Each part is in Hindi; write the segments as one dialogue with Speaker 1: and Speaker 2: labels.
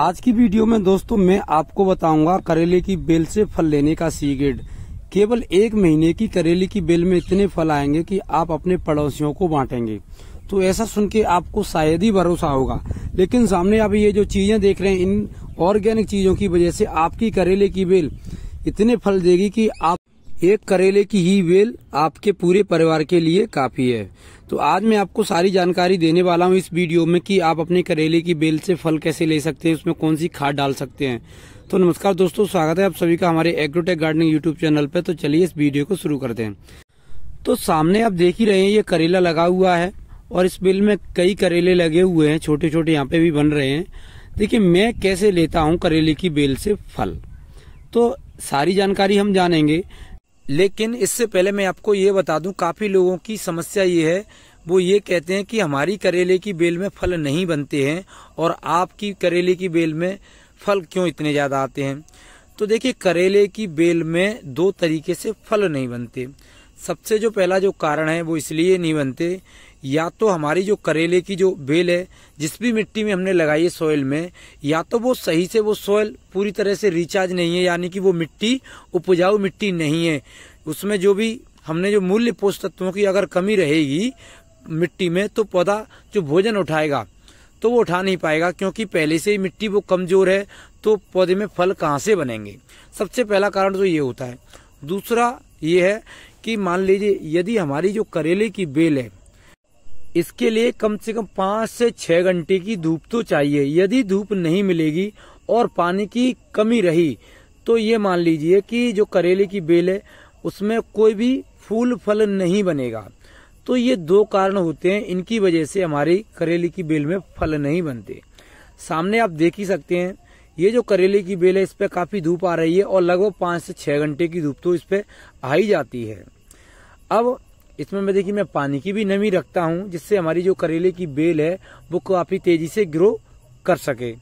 Speaker 1: आज की वीडियो में दोस्तों मैं आपको बताऊंगा करेले की बेल से फल लेने का सीक्रेट केवल एक महीने की करेले की बेल में इतने फल आएंगे कि आप अपने पड़ोसियों को बांटेंगे तो ऐसा सुन के आपको शायद ही भरोसा होगा लेकिन सामने आप ये जो चीजें देख रहे हैं इन ऑर्गेनिक चीजों की वजह से आपकी करेले की बेल इतने फल देगी कि आप एक करेले की ही बेल आपके पूरे परिवार के लिए काफी है तो आज मैं आपको सारी जानकारी देने वाला हूँ इस वीडियो में कि आप अपने करेले की बेल से फल कैसे ले सकते हैं उसमें कौन सी खाद डाल सकते हैं तो नमस्कार दोस्तों स्वागत है आप सभी का हमारे एग्रोटेक गार्डनिंग यूट्यूब चैनल पर तो चलिए इस वीडियो को शुरू करते हैं तो सामने आप देख ही रहे हैं ये करेला लगा हुआ है और इस बेल में कई करेले लगे हुए हैं छोटे छोटे यहाँ पे भी बन रहे हैं देखिये मैं कैसे लेता हूँ करेले की बेल से फल तो सारी जानकारी हम जानेंगे लेकिन इससे पहले मैं आपको ये बता दूं काफ़ी लोगों की समस्या ये है वो ये कहते हैं कि हमारी करेले की बेल में फल नहीं बनते हैं और आपकी करेले की बेल में फल क्यों इतने ज़्यादा आते हैं तो देखिए करेले की बेल में दो तरीके से फल नहीं बनते सबसे जो पहला जो कारण है वो इसलिए नहीं बनते या तो हमारी जो करेले की जो बेल है जिस भी मिट्टी में हमने लगाई है सोयल में या तो वो सही से वो सोयल पूरी तरह से रिचार्ज नहीं है यानी कि वो मिट्टी उपजाऊ मिट्टी नहीं है उसमें जो भी हमने जो मूल्य पोषक तत्वों की अगर कमी रहेगी मिट्टी में तो पौधा जो भोजन उठाएगा तो वो उठा नहीं पाएगा क्योंकि पहले से ही मिट्टी वो कमजोर है तो पौधे में फल कहाँ से बनेंगे सबसे पहला कारण तो ये होता है दूसरा ये है कि मान लीजिए यदि हमारी जो करेले की बेल है इसके लिए कम से कम पाँच से छह घंटे की धूप तो चाहिए यदि धूप नहीं मिलेगी और पानी की कमी रही तो ये मान लीजिए कि जो करेले की बेल है उसमें कोई भी फूल फल नहीं बनेगा तो ये दो कारण होते हैं इनकी वजह से हमारी करेले की बेल में फल नहीं बनते सामने आप देख ही सकते हैं ये जो करेले की बेल है इस पर काफ़ी धूप आ रही है और लगभग पांच से छह घंटे की धूप तो इस पर आ ही जाती है अब इसमें मैं देखिए मैं पानी की भी नमी रखता हूँ जिससे हमारी जो करेले की बेल है वो काफी तेजी से ग्रो कर सके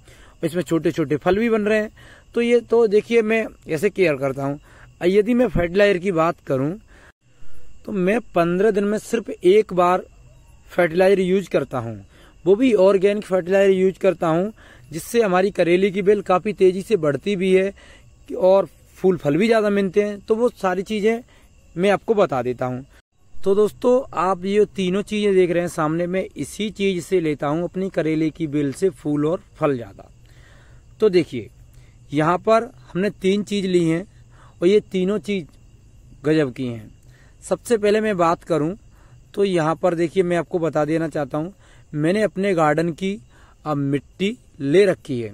Speaker 1: इसमें छोटे छोटे फल भी बन रहे हैं तो ये तो देखिए मैं ऐसे केयर करता हूँ यदि मैं फर्टिलाइजर की बात करूँ तो मैं पंद्रह दिन में सिर्फ एक बार फर्टिलाइजर यूज करता हूँ वो भी ऑर्गेनिक फर्टिलाइजर यूज करता हूँ जिससे हमारी करेले की बेल काफ़ी तेज़ी से बढ़ती भी है और फूल फल भी ज़्यादा मिलते हैं तो वो सारी चीज़ें मैं आपको बता देता हूँ तो दोस्तों आप ये तीनों चीज़ें देख रहे हैं सामने में इसी चीज़ से लेता हूँ अपनी करेले की बेल से फूल और फल ज़्यादा तो देखिए यहाँ पर हमने तीन चीज़ ली हैं और ये तीनों चीज़ गजब की हैं सबसे पहले मैं बात करूँ तो यहाँ पर देखिए मैं आपको बता देना चाहता हूँ मैंने अपने गार्डन की अब मिट्टी ले रखी है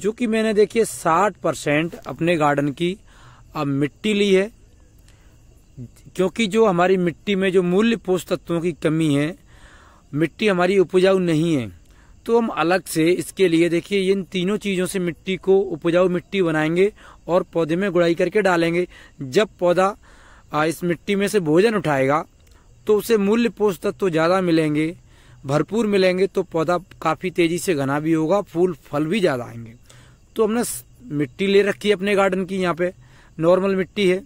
Speaker 1: जो कि मैंने देखिए 60 परसेंट अपने गार्डन की अब मिट्टी ली है क्योंकि जो हमारी मिट्टी में जो मूल्य पोषक तत्वों की कमी है मिट्टी हमारी उपजाऊ नहीं है तो हम अलग से इसके लिए देखिए इन तीनों चीज़ों से मिट्टी को उपजाऊ मिट्टी बनाएंगे और पौधे में गुड़ाई करके डालेंगे जब पौधा इस मिट्टी में से भोजन उठाएगा तो उसे मूल्य पोष तत्व ज़्यादा मिलेंगे भरपूर मिलेंगे तो पौधा काफ़ी तेज़ी से घना भी होगा फूल फल भी ज़्यादा आएंगे तो हमने मिट्टी ले रखी है अपने गार्डन की यहाँ पे नॉर्मल मिट्टी है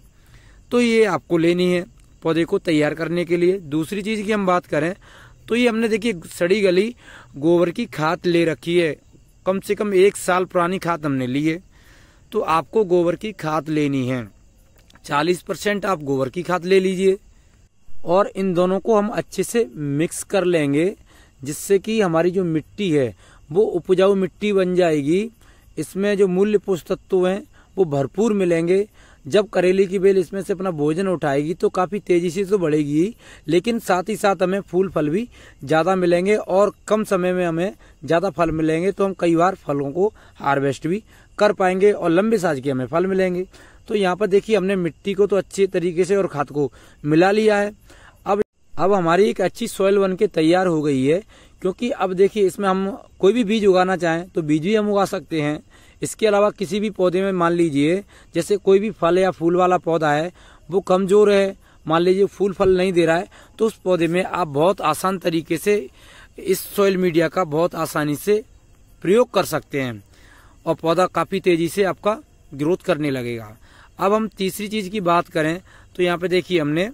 Speaker 1: तो ये आपको लेनी है पौधे को तैयार करने के लिए दूसरी चीज़ की हम बात करें तो ये हमने देखिए सड़ी गली गोबर की खाद ले रखी है कम से कम एक साल पुरानी खाद हमने ली है तो आपको गोबर की खाद लेनी है चालीस परसेंट आप गोबर की खाद ले लीजिए और इन दोनों को हम अच्छे से मिक्स कर लेंगे जिससे कि हमारी जो मिट्टी है वो उपजाऊ मिट्टी बन जाएगी इसमें जो मूल्य पोष तत्व हैं वो भरपूर मिलेंगे जब करेले की बेल इसमें से अपना भोजन उठाएगी तो काफ़ी तेज़ी से तो बढ़ेगी लेकिन साथ ही साथ हमें फूल फल भी ज़्यादा मिलेंगे और कम समय में हमें ज़्यादा फल मिलेंगे तो हम कई बार फलों को हार्वेस्ट भी कर पाएंगे और लंबे साज के हमें फल मिलेंगे तो यहाँ पर देखिए हमने मिट्टी को तो अच्छे तरीके से और खाद को मिला लिया है अब अब हमारी एक अच्छी सॉइल बन के तैयार हो गई है क्योंकि अब देखिए इसमें हम कोई भी बीज उगाना चाहें तो बीज भी हम उगा सकते हैं इसके अलावा किसी भी पौधे में मान लीजिए जैसे कोई भी फल या फूल वाला पौधा है वो कमजोर है मान लीजिए फूल फल नहीं दे रहा है तो उस पौधे में आप बहुत आसान तरीके से इस सोयल मीडिया का बहुत आसानी से प्रयोग कर सकते हैं और पौधा काफ़ी तेज़ी से आपका ग्रोथ करने लगेगा अब हम तीसरी चीज़ की बात करें तो यहाँ पे देखिए हमने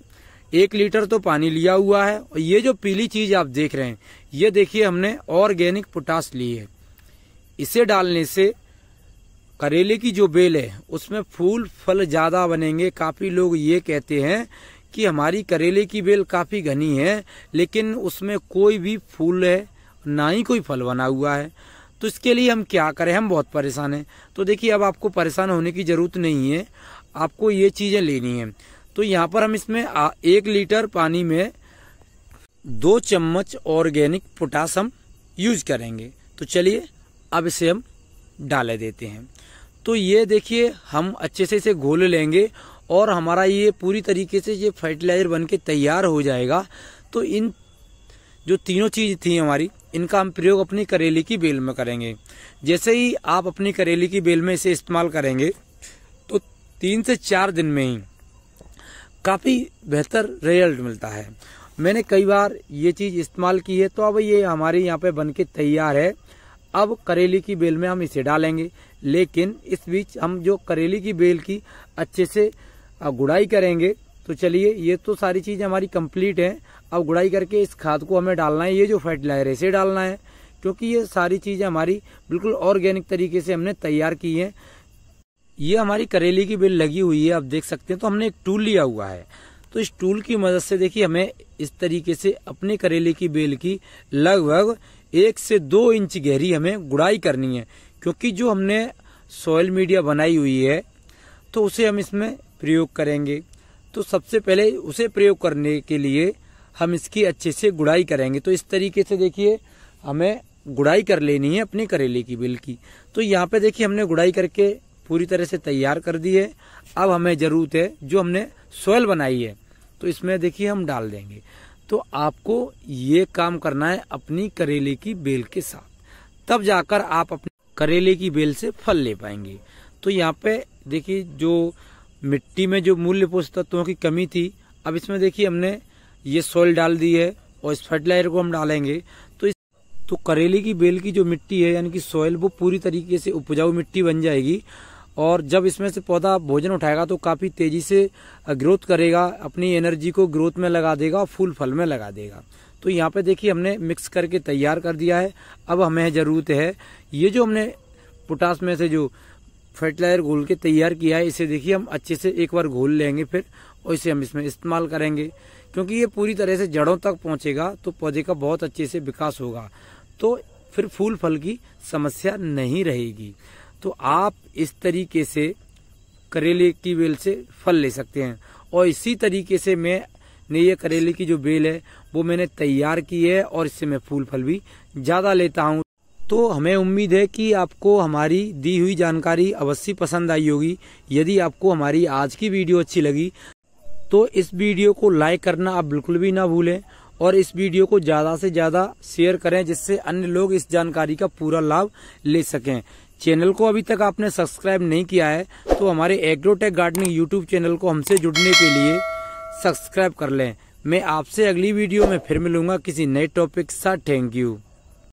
Speaker 1: एक लीटर तो पानी लिया हुआ है और ये जो पीली चीज़ आप देख रहे हैं ये देखिए हमने ऑर्गेनिक पोटास ली है इसे डालने से करेले की जो बेल है उसमें फूल फल ज़्यादा बनेंगे काफ़ी लोग ये कहते हैं कि हमारी करेले की बेल काफ़ी घनी है लेकिन उसमें कोई भी फूल है ना ही कोई फल बना हुआ है तो इसके लिए हम क्या करें हम बहुत परेशान हैं तो देखिए अब आपको परेशान होने की ज़रूरत नहीं है आपको ये चीज़ें लेनी है तो यहाँ पर हम इसमें एक लीटर पानी में दो चम्मच ऑर्गेनिक पोटास हम यूज करेंगे तो चलिए अब इसे हम डाले देते हैं तो ये देखिए हम अच्छे से इसे घोल लेंगे और हमारा ये पूरी तरीके से ये फर्टिलाइज़र बन के तैयार हो जाएगा तो इन जो तीनों चीज़ थी हमारी इनका हम प्रयोग अपनी करेली की बेल में करेंगे जैसे ही आप अपनी करेली की बेल में इसे इस्तेमाल करेंगे तो तीन से चार दिन में ही काफ़ी बेहतर रिजल्ट मिलता है मैंने कई बार ये चीज़ इस्तेमाल की है तो अब ये हमारे यहाँ पे बन के तैयार है अब करेली की बेल में हम इसे डालेंगे लेकिन इस बीच हम जो करेली की बेल की अच्छे से गुड़ाई करेंगे तो चलिए ये तो सारी चीज़ हमारी कंप्लीट है अब गुड़ाई करके इस खाद को हमें डालना है ये जो फर्टिलाइजर इसे डालना है क्योंकि ये सारी चीज़ें हमारी बिल्कुल ऑर्गेनिक तरीके से हमने तैयार की है ये हमारी करेली की बेल लगी हुई है आप देख सकते हैं तो हमने एक टूल लिया हुआ है तो इस टूल की मदद से देखिए हमें इस तरीके से अपने करेले की बेल की लगभग एक से दो इंच गहरी हमें गुड़ाई करनी है क्योंकि जो हमने सॉयल मीडिया बनाई हुई है तो उसे हम इसमें प्रयोग करेंगे तो सबसे पहले उसे प्रयोग करने के लिए हम इसकी अच्छे से गुड़ाई करेंगे तो इस तरीके से देखिए हमें गुड़ाई कर लेनी है अपने करेले की बिल की तो यहाँ पे देखिए हमने गुड़ाई करके पूरी तरह से तैयार कर दी है अब हमें ज़रूरत है जो हमने सोयल बनाई है तो इसमें देखिए हम डाल देंगे तो आपको ये काम करना है अपनी करेले की बेल के साथ तब जाकर आप अपने करेले की बेल से फल ले पाएंगे तो यहाँ पे देखिए जो मिट्टी में जो मूल्य पोषक तत्वों की कमी थी अब इसमें देखिए हमने ये सॉइल डाल दी है और इस फर्टिलाइजर को हम डालेंगे तो इस तो करेले की बेल की जो मिट्टी है यानी कि सॉइल वो पूरी तरीके से उपजाऊ मिट्टी बन जाएगी और जब इसमें से पौधा भोजन उठाएगा तो काफ़ी तेज़ी से ग्रोथ करेगा अपनी एनर्जी को ग्रोथ में लगा देगा और फूल फल में लगा देगा तो यहाँ पे देखिए हमने मिक्स करके तैयार कर दिया है अब हमें ज़रूरत है ये जो हमने पोटास में से जो फर्टिलाइजर घोल के तैयार किया है इसे देखिए हम अच्छे से एक बार घोल लेंगे फिर और इसे हम इसमें इस्तेमाल करेंगे क्योंकि ये पूरी तरह से जड़ों तक पहुँचेगा तो पौधे का बहुत अच्छे से विकास होगा तो फिर फूल फल की समस्या नहीं रहेगी तो आप इस तरीके से करेले की बेल से फल ले सकते हैं और इसी तरीके से मैं ने ये करेले की जो बेल है वो मैंने तैयार की है और इससे मैं फूल फल भी ज़्यादा लेता हूँ तो हमें उम्मीद है कि आपको हमारी दी हुई जानकारी अवश्य पसंद आई होगी यदि आपको हमारी आज की वीडियो अच्छी लगी तो इस वीडियो को लाइक करना आप बिल्कुल भी ना भूलें और इस वीडियो को ज़्यादा से ज़्यादा शेयर करें जिससे अन्य लोग इस जानकारी का पूरा लाभ ले सकें चैनल को अभी तक आपने सब्सक्राइब नहीं किया है तो हमारे एग्रोटेक गार्डनिंग यूट्यूब चैनल को हमसे जुड़ने के लिए सब्सक्राइब कर लें मैं आपसे अगली वीडियो में फिर मिलूंगा किसी नए टॉपिक के साथ थैंक यू